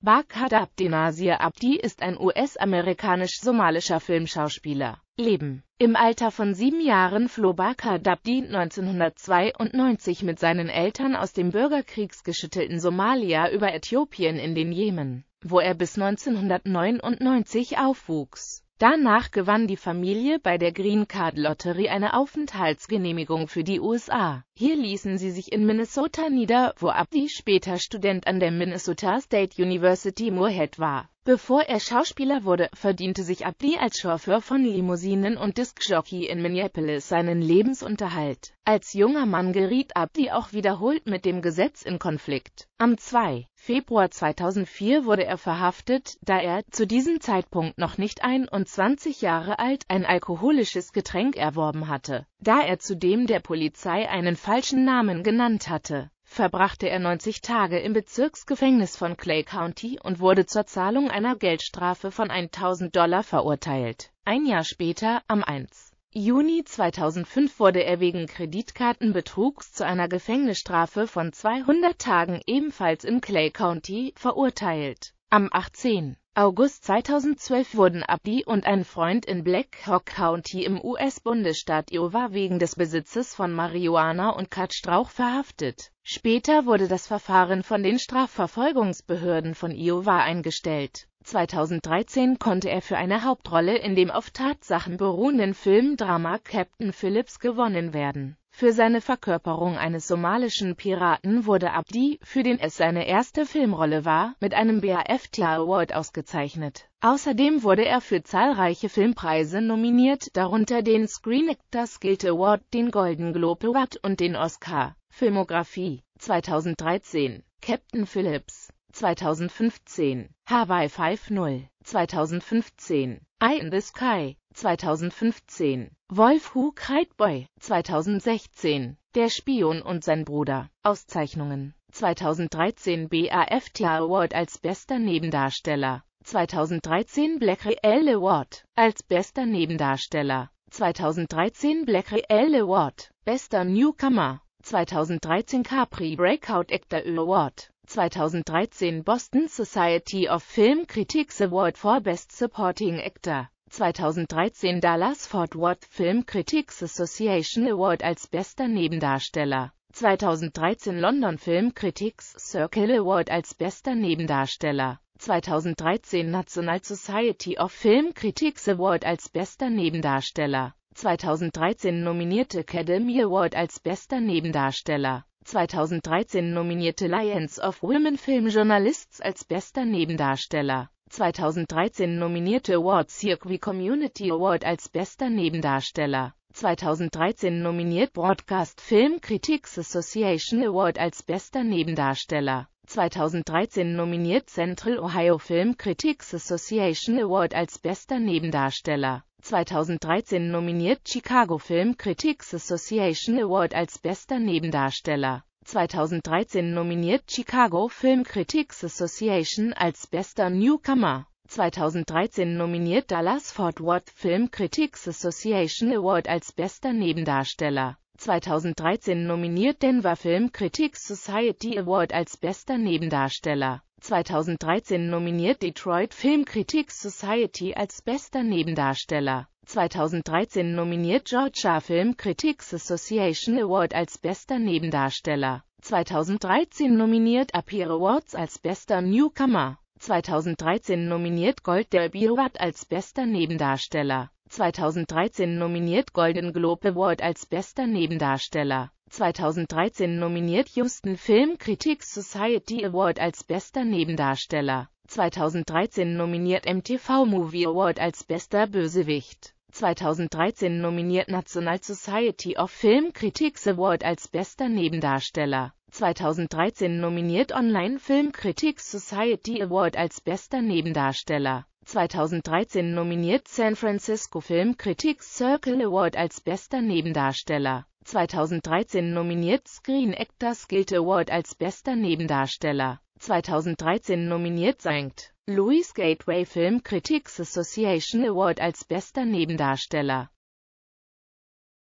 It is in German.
Bakhat Abdi Nasir Abdi ist ein US-amerikanisch-somalischer Filmschauspieler. Leben Im Alter von sieben Jahren floh Bakhat Abdi 1992 mit seinen Eltern aus dem bürgerkriegsgeschüttelten Somalia über Äthiopien in den Jemen, wo er bis 1999 aufwuchs Danach gewann die Familie bei der Green Card Lottery eine Aufenthaltsgenehmigung für die USA. Hier ließen sie sich in Minnesota nieder, wo Abdi später Student an der Minnesota State University Moorhead war Bevor er Schauspieler wurde, verdiente sich Abdi als Chauffeur von Limousinen und Diskjockey in Minneapolis seinen Lebensunterhalt. Als junger Mann geriet Abdi auch wiederholt mit dem Gesetz in Konflikt. Am 2. Februar 2004 wurde er verhaftet, da er, zu diesem Zeitpunkt noch nicht 21 Jahre alt, ein alkoholisches Getränk erworben hatte, da er zudem der Polizei einen falschen Namen genannt hatte verbrachte er 90 Tage im Bezirksgefängnis von Clay County und wurde zur Zahlung einer Geldstrafe von 1000 Dollar verurteilt. Ein Jahr später, am 1. Juni 2005 wurde er wegen Kreditkartenbetrugs zu einer Gefängnisstrafe von 200 Tagen ebenfalls im Clay County verurteilt. Am 18. August 2012 wurden Abdi und ein Freund in Black Hawk County im US-Bundesstaat Iowa wegen des Besitzes von Marihuana und Katstrauch verhaftet. Später wurde das Verfahren von den Strafverfolgungsbehörden von Iowa eingestellt. 2013 konnte er für eine Hauptrolle in dem auf Tatsachen beruhenden Filmdrama Captain Phillips gewonnen werden. Für seine Verkörperung eines somalischen Piraten wurde Abdi, für den es seine erste Filmrolle war, mit einem BAFTA Award ausgezeichnet. Außerdem wurde er für zahlreiche Filmpreise nominiert, darunter den Screen Actors Guild Award, den Golden Globe Award und den Oscar. Filmografie 2013 Captain Phillips 2015 Hawaii 5.0 2015 Eye in the Sky 2015 Wolf Hu Kreitboy 2016 Der Spion und sein Bruder Auszeichnungen 2013 BAFTA Award als bester Nebendarsteller 2013 Black Real Award als bester Nebendarsteller 2013 Black Real Award bester Newcomer 2013 Capri Breakout Actor Award, 2013 Boston Society of Film Critics Award for Best Supporting Actor, 2013 Dallas Fort Worth Film Critics Association Award als bester Nebendarsteller, 2013 London Film Critics Circle Award als bester Nebendarsteller. 2013 National Society of Film Critics Award als bester Nebendarsteller 2013 nominierte Academy Award als bester Nebendarsteller. 2013 nominierte Lions of Women Film Journalists als bester Nebendarsteller. 2013 nominierte Award Cirque Community Award als bester Nebendarsteller. 2013 nominiert Broadcast Film Critics Association Award als bester Nebendarsteller. 2013 nominiert Central Ohio Film Critics Association Award als bester Nebendarsteller. 2013 nominiert Chicago Film Critics Association Award als bester Nebendarsteller. 2013 nominiert Chicago Film Critics Association als bester Newcomer. 2013 nominiert Dallas Fort Worth Film Critics Association Award als bester Nebendarsteller. 2013 nominiert Denver Film Critics Society Award als bester Nebendarsteller. 2013 nominiert Detroit Film Critics Society als bester Nebendarsteller. 2013 nominiert Georgia Film Critics Association Award als bester Nebendarsteller. 2013 nominiert Appear Awards als bester Newcomer. 2013 nominiert Gold Derby Award als bester Nebendarsteller. 2013 nominiert Golden Globe Award als bester Nebendarsteller. 2013 nominiert Houston Film Critics Society Award als bester Nebendarsteller. 2013 nominiert MTV Movie Award als bester Bösewicht. 2013 nominiert National Society of Film Critics Award als bester Nebendarsteller. 2013 nominiert Online Film Critics Society Award als bester Nebendarsteller. 2013 nominiert San Francisco Film Critics Circle Award als bester Nebendarsteller. 2013 nominiert Screen Actors Guild Award als bester Nebendarsteller. 2013 nominiert St. Louis Gateway Film Critics Association Award als bester Nebendarsteller.